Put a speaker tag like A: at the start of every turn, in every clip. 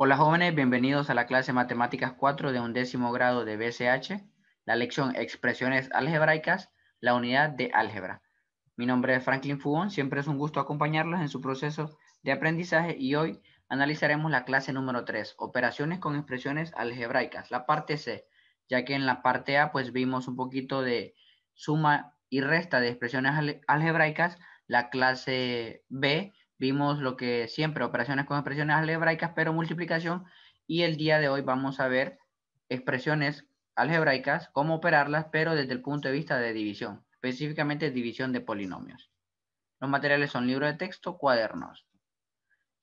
A: Hola jóvenes, bienvenidos a la clase Matemáticas 4 de undécimo grado de BCH, la lección Expresiones algebraicas, la unidad de álgebra. Mi nombre es Franklin Fugón, siempre es un gusto acompañarlos en su proceso de aprendizaje y hoy analizaremos la clase número 3, operaciones con expresiones algebraicas, la parte C, ya que en la parte A pues vimos un poquito de suma y resta de expresiones algebraicas, la clase B Vimos lo que siempre, operaciones con expresiones algebraicas, pero multiplicación. Y el día de hoy vamos a ver expresiones algebraicas, cómo operarlas, pero desde el punto de vista de división, específicamente división de polinomios. Los materiales son libro de texto, cuadernos.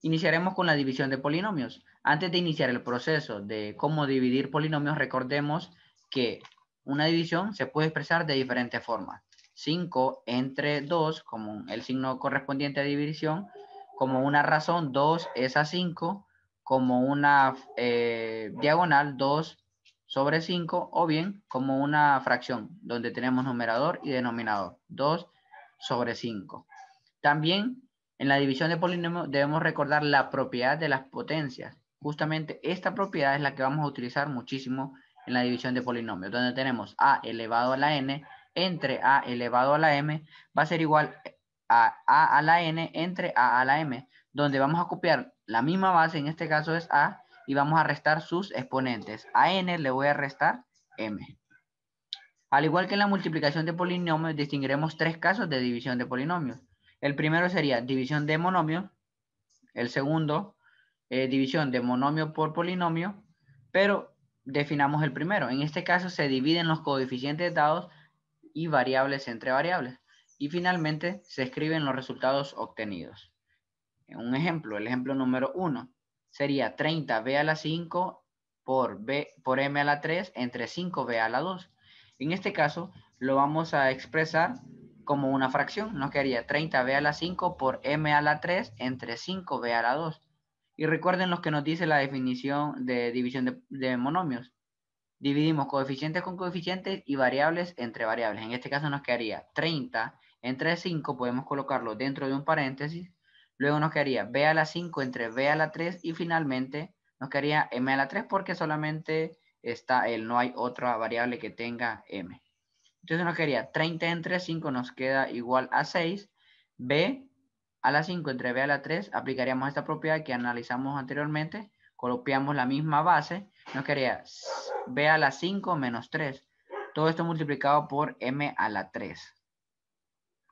A: Iniciaremos con la división de polinomios. Antes de iniciar el proceso de cómo dividir polinomios, recordemos que una división se puede expresar de diferentes formas. 5 entre 2, como el signo correspondiente a división, como una razón 2 es a 5, como una eh, diagonal 2 sobre 5 o bien como una fracción donde tenemos numerador y denominador 2 sobre 5. También en la división de polinomios debemos recordar la propiedad de las potencias. Justamente esta propiedad es la que vamos a utilizar muchísimo en la división de polinomios, donde tenemos a elevado a la n entre a elevado a la m va a ser igual a, a, la n entre a a la m, donde vamos a copiar la misma base, en este caso es a, y vamos a restar sus exponentes. A n le voy a restar m. Al igual que en la multiplicación de polinomios, distinguiremos tres casos de división de polinomios. El primero sería división de monomio el segundo, eh, división de monomio por polinomio, pero definamos el primero. En este caso se dividen los coeficientes dados y variables entre variables. Y finalmente se escriben los resultados obtenidos. Un ejemplo, el ejemplo número 1 sería 30b a la 5 por, b, por m a la 3 entre 5b a la 2. En este caso lo vamos a expresar como una fracción, nos quedaría 30b a la 5 por m a la 3 entre 5b a la 2. Y recuerden lo que nos dice la definición de división de, de monomios. Dividimos coeficientes con coeficientes y variables entre variables. En este caso nos quedaría 30 entre 5 podemos colocarlo dentro de un paréntesis, luego nos quedaría B a la 5 entre B a la 3 y finalmente nos quedaría M a la 3 porque solamente está el, no hay otra variable que tenga M. Entonces nos quedaría 30 entre 5 nos queda igual a 6, B a la 5 entre B a la 3 aplicaríamos esta propiedad que analizamos anteriormente, Colopiamos la misma base, nos quedaría B a la 5 menos 3. Todo esto multiplicado por M a la 3.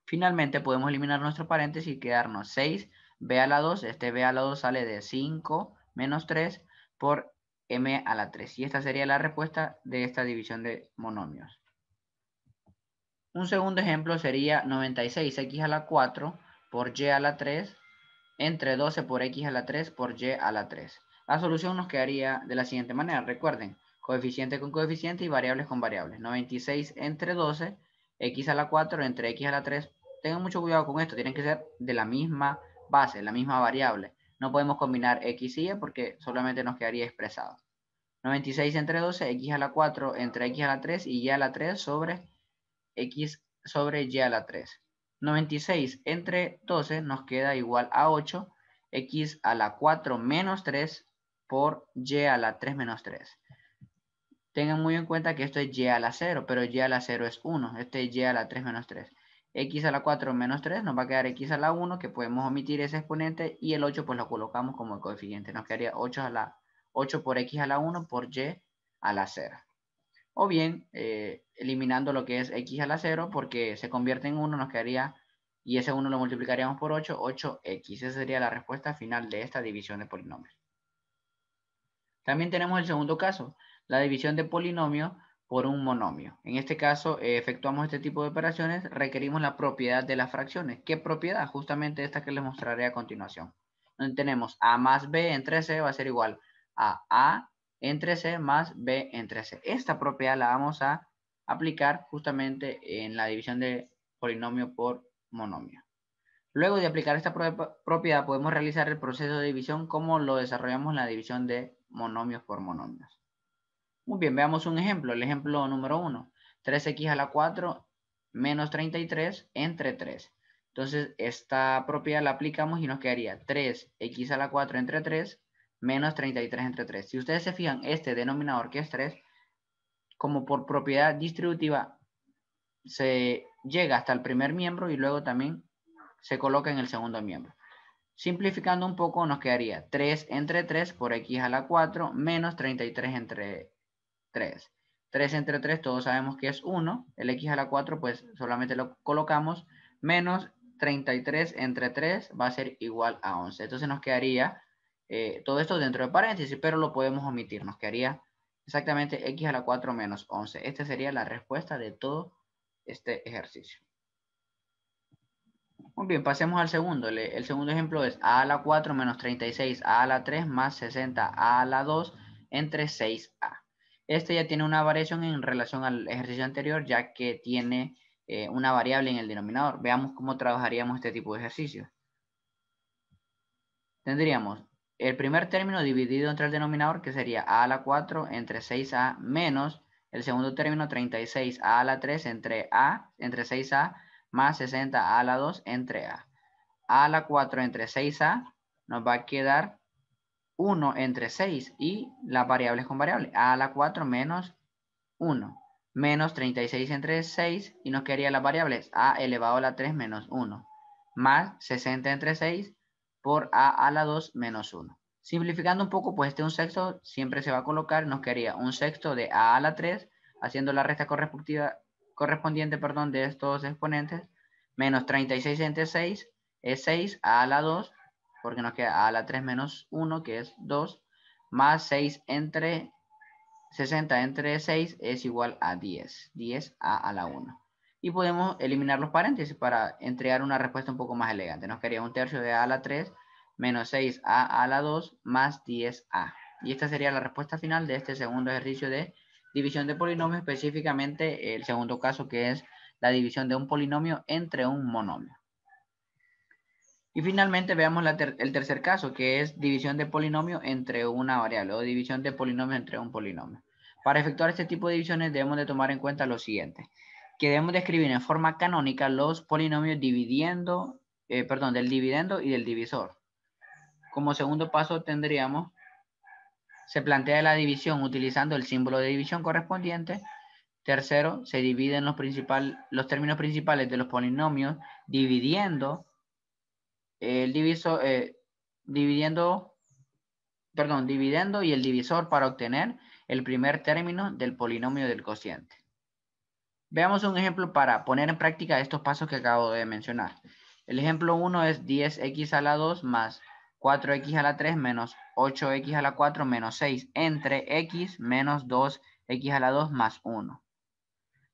A: Finalmente podemos eliminar nuestro paréntesis y quedarnos 6 b a la 2. Este b a la 2 sale de 5 menos 3 por m a la 3. Y esta sería la respuesta de esta división de monomios. Un segundo ejemplo sería 96x a la 4 por y a la 3 entre 12 por x a la 3 por y a la 3. La solución nos quedaría de la siguiente manera. Recuerden, coeficiente con coeficiente y variables con variables. 96 entre 12 x a la 4 entre x a la 3. Tengan mucho cuidado con esto, tienen que ser de la misma base, la misma variable. No podemos combinar x y y porque solamente nos quedaría expresado. 96 entre 12, x a la 4 entre x a la 3 y y a la 3 sobre x sobre y a la 3. 96 entre 12 nos queda igual a 8, x a la 4 menos 3 por y a la 3 menos 3. Tengan muy en cuenta que esto es y a la 0, pero y a la 0 es 1. Este es y a la 3 menos 3. x a la 4 menos 3 nos va a quedar x a la 1, que podemos omitir ese exponente, y el 8 pues lo colocamos como el coeficiente. Nos quedaría 8, a la, 8 por x a la 1 por y a la 0. O bien, eh, eliminando lo que es x a la 0, porque se convierte en 1, nos quedaría, y ese 1 lo multiplicaríamos por 8, 8x. Esa sería la respuesta final de esta división de polinomios. También tenemos el segundo caso, la división de polinomio por un monomio. En este caso, eh, efectuamos este tipo de operaciones, requerimos la propiedad de las fracciones. ¿Qué propiedad? Justamente esta que les mostraré a continuación. Donde tenemos a más b entre c va a ser igual a a entre c más b entre c. Esta propiedad la vamos a aplicar justamente en la división de polinomio por monomio. Luego de aplicar esta propiedad podemos realizar el proceso de división como lo desarrollamos en la división de monomios por monomios. Muy bien, veamos un ejemplo. El ejemplo número 1. 3x a la 4 menos 33 entre 3. Entonces, esta propiedad la aplicamos y nos quedaría 3x a la 4 entre 3 menos 33 entre 3. Si ustedes se fijan, este denominador que es 3, como por propiedad distributiva, se llega hasta el primer miembro y luego también se coloca en el segundo miembro. Simplificando un poco, nos quedaría 3 entre 3 por x a la 4 menos 33 entre 3. 3 entre 3 todos sabemos que es 1. El x a la 4 pues solamente lo colocamos. Menos 33 entre 3 va a ser igual a 11. Entonces nos quedaría eh, todo esto dentro de paréntesis, pero lo podemos omitir. Nos quedaría exactamente x a la 4 menos 11. Esta sería la respuesta de todo este ejercicio. Muy bien, pasemos al segundo. El segundo ejemplo es a a la 4 menos 36, a a la 3 más 60, a a la 2 entre 6a. Este ya tiene una variación en relación al ejercicio anterior, ya que tiene eh, una variable en el denominador. Veamos cómo trabajaríamos este tipo de ejercicios. Tendríamos el primer término dividido entre el denominador, que sería a a la 4 entre 6a menos el segundo término 36 a a la 3 entre a entre 6a más 60 a a la 2 entre a. a a la 4 entre 6a nos va a quedar 1 entre 6 y las variables con variable. A a la 4 menos 1. Menos 36 entre 6 y nos quedaría las variables A elevado a la 3 menos 1. Más 60 entre 6 por A a la 2 menos 1. Simplificando un poco, pues este un sexto siempre se va a colocar. Nos quedaría un sexto de A a la 3 haciendo la resta correspondiente perdón, de estos exponentes. Menos 36 entre 6 es 6 A a la 2 porque nos queda a la 3 menos 1, que es 2, más 6 entre 60 entre 6 es igual a 10, 10 a, a la 1. Y podemos eliminar los paréntesis para entregar una respuesta un poco más elegante. Nos quedaría un tercio de a a la 3 menos 6a a la 2 más 10a. Y esta sería la respuesta final de este segundo ejercicio de división de polinomios, específicamente el segundo caso que es la división de un polinomio entre un monomio. Y finalmente veamos el tercer caso, que es división de polinomio entre una variable o división de polinomio entre un polinomio. Para efectuar este tipo de divisiones debemos de tomar en cuenta lo siguiente, que debemos de escribir en forma canónica los polinomios dividiendo, eh, perdón, del dividendo y del divisor. Como segundo paso tendríamos, se plantea la división utilizando el símbolo de división correspondiente Tercero, se dividen los, los términos principales de los polinomios dividiendo el divisor, eh, dividiendo, perdón, dividendo y el divisor para obtener el primer término del polinomio del cociente. Veamos un ejemplo para poner en práctica estos pasos que acabo de mencionar. El ejemplo 1 es 10x a la 2 más 4x a la 3 menos 8x a la 4 menos 6 entre x menos 2x a la 2 más 1.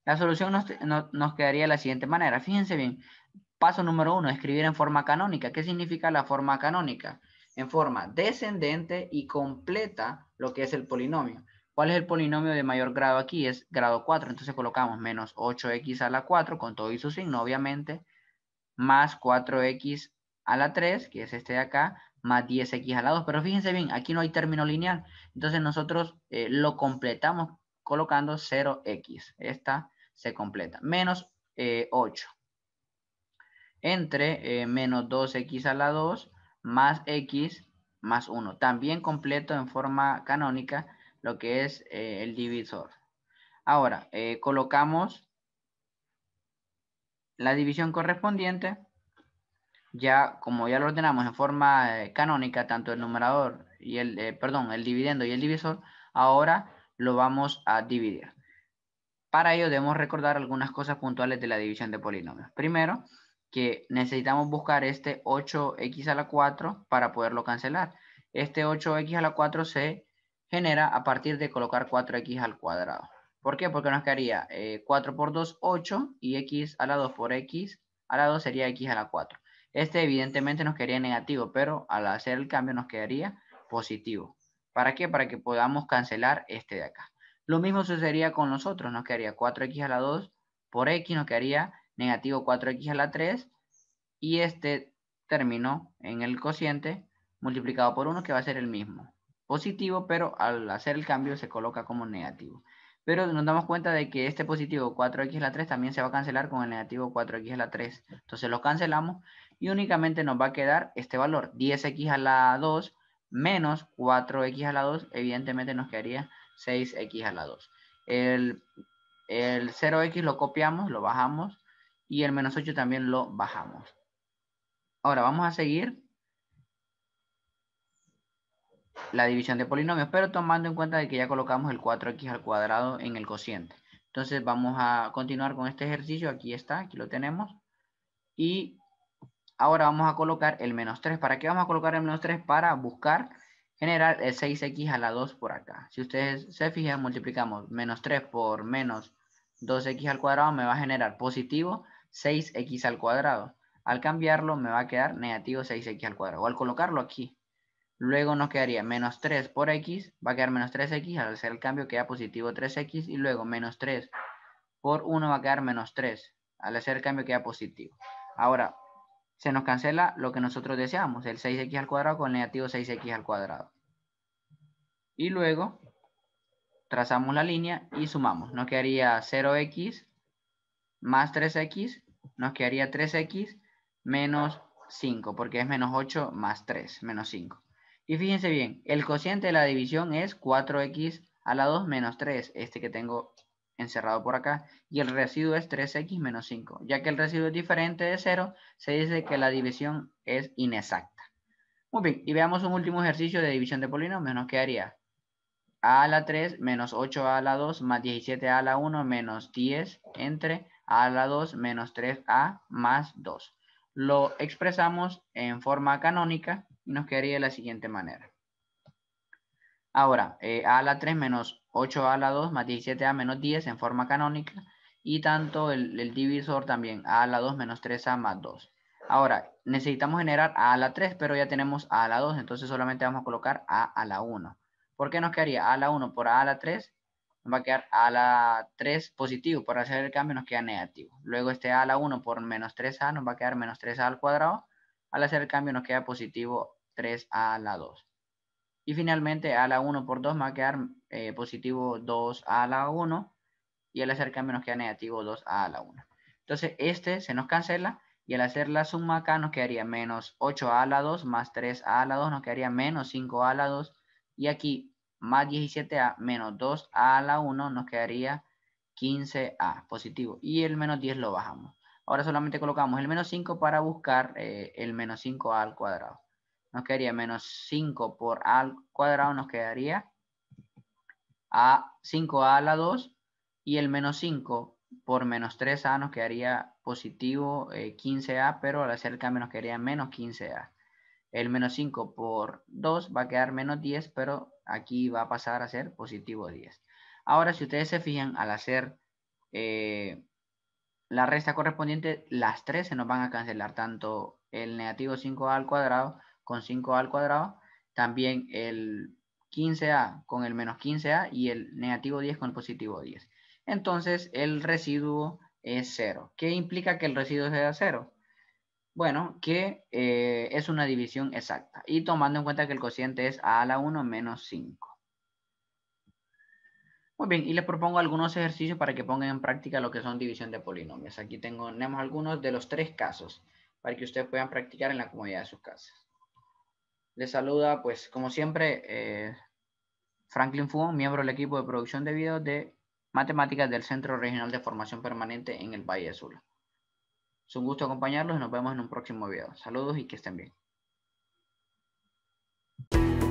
A: La solución nos, nos, quedaría de la siguiente manera. Fíjense bien, Paso número uno, escribir en forma canónica. ¿Qué significa la forma canónica? En forma descendente y completa lo que es el polinomio. ¿Cuál es el polinomio de mayor grado aquí? Es grado 4. Entonces colocamos menos 8x a la 4 con todo y su signo, obviamente, más 4x a la 3, que es este de acá, más 10x a la 2. Pero fíjense bien, aquí no hay término lineal. Entonces nosotros eh, lo completamos colocando 0x. Esta se completa. Menos 8. Eh, entre eh, menos 2x a la 2 más x más 1. También completo en forma canónica lo que es eh, el divisor. Ahora, eh, colocamos la división correspondiente. Ya, como ya lo ordenamos en forma canónica, tanto el numerador y el, perdón, el dividendo y el divisor, ahora lo vamos a dividir. Para ello debemos recordar algunas cosas puntuales de la división de polinomios. Primero, que necesitamos buscar este 8x a la 4 para poderlo cancelar. Este 8x a la 4 se genera a partir de colocar 4x al cuadrado. ¿Por qué? Porque nos quedaría 4 eh, por 2, 8 y x a la 2 por x a la 2 sería x a la 4. Este evidentemente nos quedaría negativo, pero al hacer el cambio nos quedaría positivo. ¿Para qué? Para que podamos cancelar este de acá. Lo mismo sucedería con nosotros, nos quedaría 4x a la 2 por x, nos quedaría negativo 4x a la 3, y este término en el cociente multiplicado por 1 que va a ser el mismo. Positivo, pero al hacer el cambio se coloca como negativo. Pero nos damos cuenta de que este positivo 4x a la 3 también se va a cancelar con el negativo 4x a la 3. Entonces lo cancelamos y únicamente nos va a quedar este valor, 10x a la 2 menos 4x a la 2, evidentemente nos quedaría 6x a la 2. El, el 0x lo copiamos, lo bajamos y el menos 8 también lo bajamos. Ahora vamos a seguir la división de polinomios, pero tomando en cuenta de que ya colocamos el 4x al cuadrado en el cociente. Entonces vamos a continuar con este ejercicio, aquí está, aquí lo tenemos. Y ahora vamos a colocar el menos 3. ¿Para qué vamos a colocar el menos 3? Para buscar generar el 6x a la 2 por acá. Si ustedes se fijan, multiplicamos menos 3 por menos 2x al cuadrado, me va a generar positivo 6x al cuadrado. Al cambiarlo me va a quedar negativo 6x al cuadrado. O al colocarlo aquí. Luego nos quedaría menos 3 por x, va a quedar menos 3x, al hacer el cambio queda positivo 3x, y luego menos 3 por 1 va a quedar menos 3, al hacer el cambio queda positivo. Ahora, se nos cancela lo que nosotros deseamos, el 6x al cuadrado con negativo 6x al cuadrado. Y luego, trazamos la línea y sumamos, nos quedaría 0x más 3x, nos quedaría 3x menos 5, porque es menos 8 más 3, menos 5. Y fíjense bien, el cociente de la división es 4x a la 2 menos 3, este que tengo encerrado por acá, y el residuo es 3x menos 5. Ya que el residuo es diferente de 0, se dice que la división es inexacta. Muy bien, y veamos un último ejercicio de división de polinomios. Nos quedaría a la 3 menos 8a la 2 más 17 a la 1 menos 10 entre a la 2 menos 3a más 2. Lo expresamos en forma canónica y nos quedaría de la siguiente manera. Ahora, eh, a la 3 menos 8a a la 2 más 17a menos 10 en forma canónica y tanto el, el divisor también a la 2 menos 3a más 2. Ahora, necesitamos generar a la 3, pero ya tenemos a la 2, entonces solamente vamos a colocar a a la 1. ¿Por qué nos quedaría a la 1 por a la 3? va a quedar a la 3 positivo. Para hacer el cambio nos queda negativo. Luego este a la 1 por menos 3a nos va a quedar menos 3a al cuadrado. Al hacer el cambio nos queda positivo 3a a la 2. Y finalmente a la 1 por 2 va a quedar eh, positivo 2 a la 1. Y al hacer el cambio nos queda negativo 2 a a la 1. Entonces este se nos cancela. Y al hacer la suma acá nos quedaría menos 8 a la 2 más 3 a la 2. Nos quedaría menos 5 a la 2. Y aquí más 17A menos 2A a la 1 nos quedaría 15A positivo. Y el menos 10 lo bajamos. Ahora solamente colocamos el menos 5 para buscar eh, el menos 5A al cuadrado. Nos quedaría menos 5 por A al cuadrado nos quedaría a 5A a la 2 y el menos 5 por menos 3A nos quedaría positivo 15A, eh, pero al hacer el cambio nos quedaría menos 15A. El menos 5 por 2 va a quedar menos 10, pero aquí va a pasar a ser positivo 10. Ahora, si ustedes se fijan, al hacer eh, la resta correspondiente, las tres se nos van a cancelar, tanto el negativo 5a al cuadrado con 5a al cuadrado, también el 15a con el menos 15a y el negativo 10 con el positivo 10. Entonces, el residuo es 0. ¿Qué implica que el residuo sea 0? Bueno, que eh, es una división exacta. Y tomando en cuenta que el cociente es a la 1 menos 5. Muy bien, y les propongo algunos ejercicios para que pongan en práctica lo que son división de polinomios. Aquí tenemos algunos de los tres casos para que ustedes puedan practicar en la comodidad de sus casas. Les saluda, pues, como siempre, eh, Franklin Fuon, miembro del equipo de producción de videos de matemáticas del Centro Regional de Formación Permanente en el Valle de Sula. Es un gusto acompañarlos y nos vemos en un próximo video. Saludos y que estén bien.